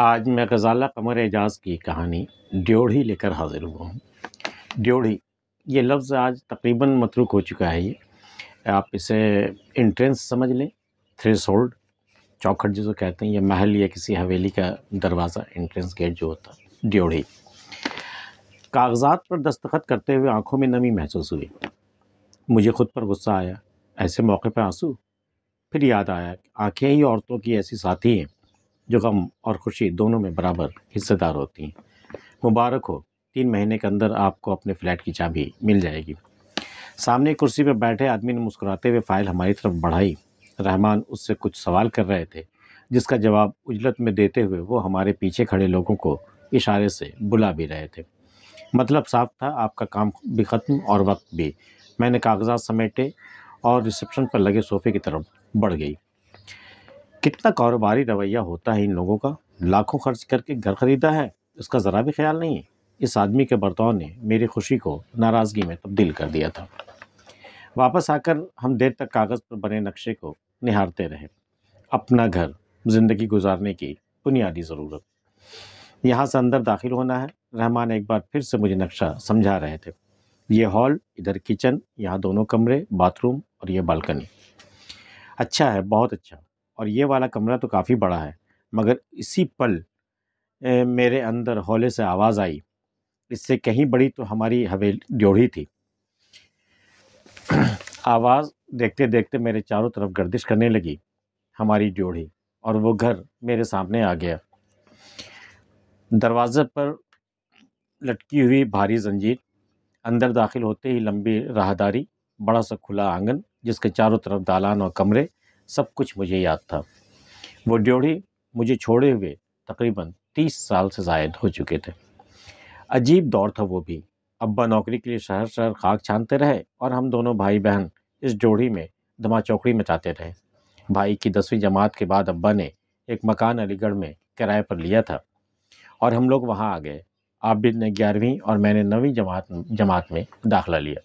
आज मैं गज़ाला कमर एजाज़ की कहानी ड्योढ़ी लेकर हाज़िर हुआ हूँ ड्योढ़ी ये लफ्ज़ आज तकरीबन मतरूक हो चुका है ये आप इसे इंट्रेंस समझ लें थ्रेस होल्ड चौखट जिसको कहते हैं या महल या किसी हवेली का दरवाज़ा इंट्रेंस गेट जो होता है ड्योढ़ी कागज़ात पर दस्तखत करते हुए आंखों में नमी महसूस हुई मुझे खुद पर गुस्सा आया ऐसे मौके पर आंसू फिर याद आया कि आँखें ही औरतों की ऐसी साथी हैं जो गम और खुशी दोनों में बराबर हिस्सेदार होती हैं मुबारक हो तीन महीने के अंदर आपको अपने फ्लैट की चाबी मिल जाएगी सामने कुर्सी पर बैठे आदमी ने मुस्कुराते हुए फाइल हमारी तरफ बढ़ाई रहमान उससे कुछ सवाल कर रहे थे जिसका जवाब उजलत में देते हुए वो हमारे पीछे खड़े लोगों को इशारे से बुला भी रहे थे मतलब साफ था आपका काम भी ख़त्म और वक्त भी मैंने कागजात समेटे और रिसेप्शन पर लगे सोफे की तरफ बढ़ गई कितना कारोबारी रवैया होता है इन लोगों का लाखों खर्च करके घर खरीदा है इसका ज़रा भी ख्याल नहीं है इस आदमी के बर्ताव ने मेरी खुशी को नाराज़गी में तब्दील कर दिया था वापस आकर हम देर तक कागज़ पर बने नक्शे को निहारते रहे अपना घर ज़िंदगी गुजारने की बुनियादी ज़रूरत यहाँ से अंदर दाखिल होना है रहमान एक बार फिर से मुझे नक्शा समझा रहे थे ये हॉल इधर किचन यहाँ दोनों कमरे बाथरूम और ये बालकनी अच्छा है बहुत अच्छा और ये वाला कमरा तो काफ़ी बड़ा है मगर इसी पल ए, मेरे अंदर हौले से आवाज़ आई इससे कहीं बड़ी तो हमारी हवेली ड्योढ़ी थी आवाज़ देखते देखते मेरे चारों तरफ गर्दिश करने लगी हमारी ड्योढ़ी और वो घर मेरे सामने आ गया दरवाज़े पर लटकी हुई भारी जंजीर अंदर दाखिल होते ही लंबी राहदारी बड़ा सा खुला आंगन जिसके चारों तरफ दालान और कमरे सब कुछ मुझे याद था वो ड्योढ़ी मुझे छोड़े हुए तकरीबन तीस साल से जायद हो चुके थे अजीब दौर था वो भी अब्बा नौकरी के लिए शहर शहर खाक छानते रहे और हम दोनों भाई बहन इस जोड़ी में दमा चौकड़ी मचाते रहे भाई की दसवीं जमात के बाद अब्बा ने एक मकान अलीगढ़ में किराए पर लिया था और हम लोग वहाँ आ गए आबिद ने ग्यारहवीं और मैंने नवीं जमात जमात में दाखिला लिया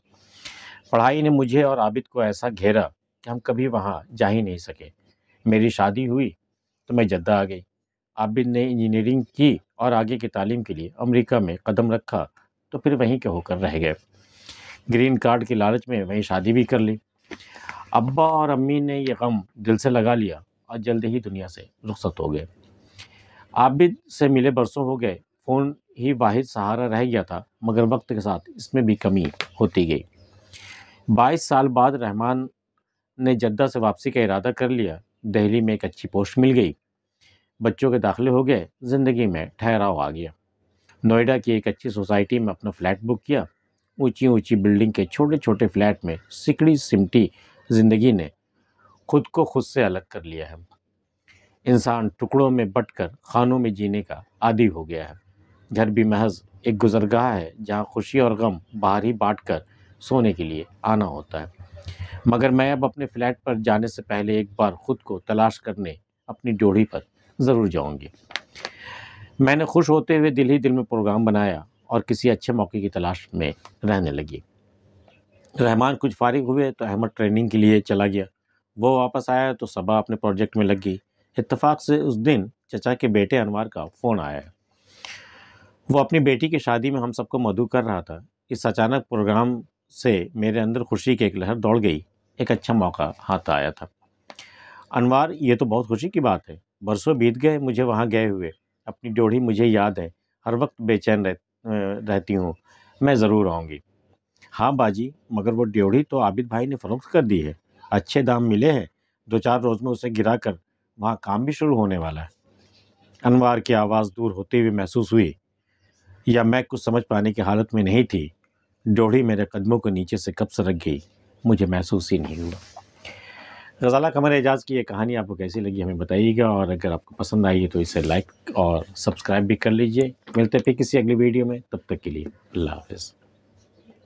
पढ़ाई ने मुझे और आबिद को ऐसा घेरा कि हम कभी वहाँ जा ही नहीं सके मेरी शादी हुई तो मैं जद्दा आ गई आबिद ने इंजीनियरिंग की और आगे की तालीम के लिए अमेरिका में कदम रखा तो फिर वहीं के होकर रह गए ग्रीन कार्ड के लालच में वहीं शादी भी कर ली अब्बा और अम्मी ने यह गम दिल से लगा लिया और जल्द ही दुनिया से रुखसत हो गए आबिद से मिले बरसों हो गए फ़ोन ही वाहिद सहारा रह गया था मगर वक्त के साथ इसमें भी कमी होती गई बाईस साल बाद रहमान ने जद्दा से वापसी का इरादा कर लिया दहली में एक अच्छी पोस्ट मिल गई बच्चों के दाखिले हो गए ज़िंदगी में ठहराव आ गया नोएडा की एक अच्छी सोसाइटी में अपना फ्लैट बुक किया ऊंची ऊंची बिल्डिंग के छोटे छोटे फ्लैट में सिकड़ी सिमटी ज़िंदगी ने खुद को खुद से अलग कर लिया है इंसान टुकड़ों में बटकर खानों में जीने का आदि हो गया है घर भी महज एक गुजरगाह है जहाँ खुशी और गम बाहर ही बाँट कर सोने के लिए आना होता है मगर मैं अब अपने फ्लैट पर जाने से पहले एक बार ख़ुद को तलाश करने अपनी ड्योढ़ी पर ज़रूर जाऊँगी मैंने खुश होते हुए दिल ही दिल में प्रोग्राम बनाया और किसी अच्छे मौके की तलाश में रहने लगी रहमान कुछ फारिग हुए तो अहमद ट्रेनिंग के लिए चला गया वो वापस आया तो सबा अपने प्रोजेक्ट में लग गई इतफाक़ से उस दिन चचा के बेटे अनवार का फ़ोन आया वो अपनी बेटी की शादी में हम सबको मधु कर रहा था इस अचानक प्रोग्राम से मेरे अंदर खुशी की एक लहर दौड़ गई एक अच्छा मौका हाथ आया था अनवार ये तो बहुत खुशी की बात है बरसों बीत गए मुझे वहाँ गए हुए अपनी ड्योढ़ी मुझे याद है हर वक्त बेचैन रह, रहती हूँ मैं ज़रूर आऊँगी हाँ बाजी मगर वो ड्योढ़ी तो आबिद भाई ने फ़रोख्त कर दी है अच्छे दाम मिले हैं दो चार रोज़ में उसे गिरा कर वहाँ काम भी शुरू होने वाला है अनवार की आवाज़ दूर होती हुई महसूस हुई या मैं कुछ समझ पाने की हालत में नहीं थी डोढ़ी मेरे कदमों को नीचे से कब से रख गई मुझे महसूस ही नहीं हुआ गज़ाला कमर एजाज की ये कहानी आपको कैसी लगी हमें बताइएगा और अगर आपको पसंद आई है तो इसे लाइक और सब्सक्राइब भी कर लीजिए मिलते फिर किसी अगली वीडियो में तब तक के लिए अल्लाह हाफिज़